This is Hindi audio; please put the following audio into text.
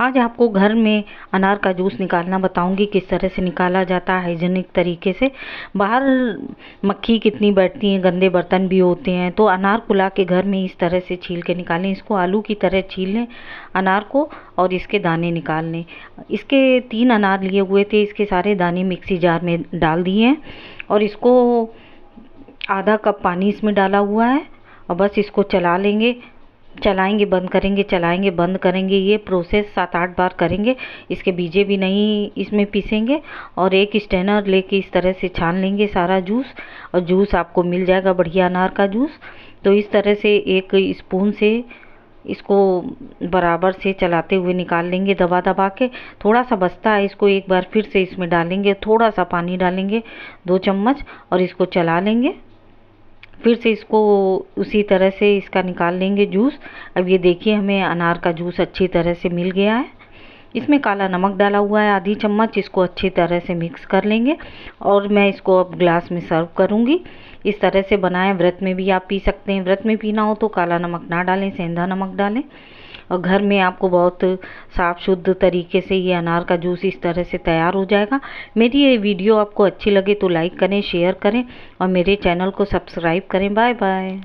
आज आपको घर में अनार का जूस निकालना बताऊंगी किस तरह से निकाला जाता है हाइजीनिक तरीके से बाहर मक्खी कितनी बैठती है गंदे बर्तन भी होते हैं तो अनार कुला के घर में इस तरह से छील के निकालें इसको आलू की तरह छील लें अनार को और इसके दाने निकाल लें इसके तीन अनार लिए हुए थे इसके सारे दाने मिक्सी जार में डाल दिए हैं और इसको आधा कप पानी इसमें डाला हुआ है और बस इसको चला लेंगे चलाएंगे बंद करेंगे चलाएंगे बंद करेंगे ये प्रोसेस सात आठ बार करेंगे इसके बीजे भी नहीं इसमें पीसेंगे और एक स्टेनर लेके इस तरह से छान लेंगे सारा जूस और जूस आपको मिल जाएगा बढ़िया अनार का जूस तो इस तरह से एक स्पून से इसको बराबर से चलाते हुए निकाल लेंगे दबा दबा के थोड़ा सा बस्ता है इसको एक बार फिर से इसमें डालेंगे थोड़ा सा पानी डालेंगे दो चम्मच और इसको चला लेंगे फिर से इसको उसी तरह से इसका निकाल लेंगे जूस अब ये देखिए हमें अनार का जूस अच्छी तरह से मिल गया है इसमें काला नमक डाला हुआ है आधी चम्मच इसको अच्छी तरह से मिक्स कर लेंगे और मैं इसको अब ग्लास में सर्व करूँगी इस तरह से बनाएं व्रत में भी आप पी सकते हैं व्रत में पीना हो तो काला नमक ना डालें सेंधा नमक डालें और घर में आपको बहुत साफ़ शुद्ध तरीके से ये अनार का जूस इस तरह से तैयार हो जाएगा मेरी ये वीडियो आपको अच्छी लगे तो लाइक करें शेयर करें और मेरे चैनल को सब्सक्राइब करें बाय बाय